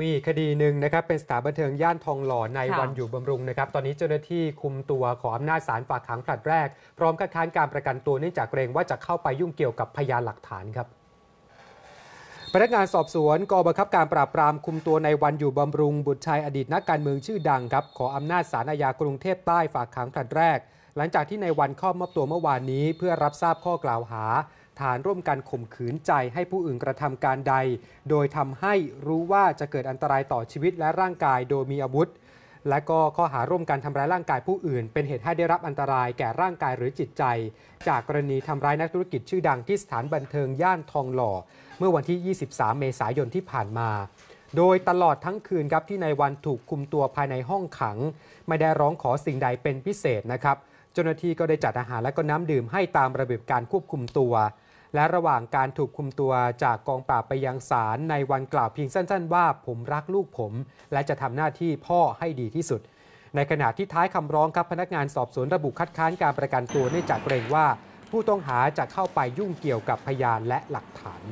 มีคดีหนึ่งนะครับเป็นสถานบันเทิงย่านทองหล่อในวันอยู่บำรุงนะครับตอนนี้เจ้าหน้าที่คุมตัวขออำนาจศาลฝากขังผลัดแรก พร้อมคัดค้านการประกันตัวเนื่องจากเกรงว่าจะเข้าไปยุ่งเกี่ยวกับพยานหลักฐานครับ พนักงานสอบสวนกองบังคับการปราบปรามคุมตัวในวันอยู่บำรุง บุตรชายอดีตนักการเมืองชื่อดังครับขออำนาจศาลอาญากรุงเทพใต้ฝากขังผลัดแรก หลังจากที่ในวันเข้ามอบตัวเมื่อวานนี้ เพื่อรับทราบข้อกล่าวหาฐานร่วมกันข่มขืนใจให้ผู้อื่นกระทำการใด โดยทำให้รู้ว่าจะเกิดอันตรายต่อชีวิตและร่างกายโดยมีอาวุธ และก็ข้อหาร่วมกันทำร้ายร่างกายผู้อื่น เป็นเหตุให้ได้รับอันตรายแก่ร่างกายหรือจิตใจ จากกรณีทำร้ายนักธุรกิจชื่อดังที่สถานบันเทิงย่านทองหล่อเมื่อวันที่ 23 เมษายนที่ผ่านมา โดยตลอดทั้งคืนครับที่นายวันถูกคุมตัวภายในห้องขัง ไม่ได้ร้องขอสิ่งใดเป็นพิเศษนะครับเจ้าหน้าที่ก็ได้จัดอาหารและก็น้ำดื่มให้ตามระเบียบการควบคุมตัวและระหว่างการถูกคุมตัวจากกองปราบไปยังศาลในวันกล่าวเพียงสั้นๆ ว่าผมรักลูกผม และจะทำหน้าที่พ่อให้ดีที่สุด ในขณะที่ท้ายคำร้องครับพนักงานสอบสวนระบุคัดค้านการประกันตัวเนื่องจากเกรงว่า ผู้ต้องหาจะเข้าไปยุ่งเกี่ยวกับพยานและหลักฐาน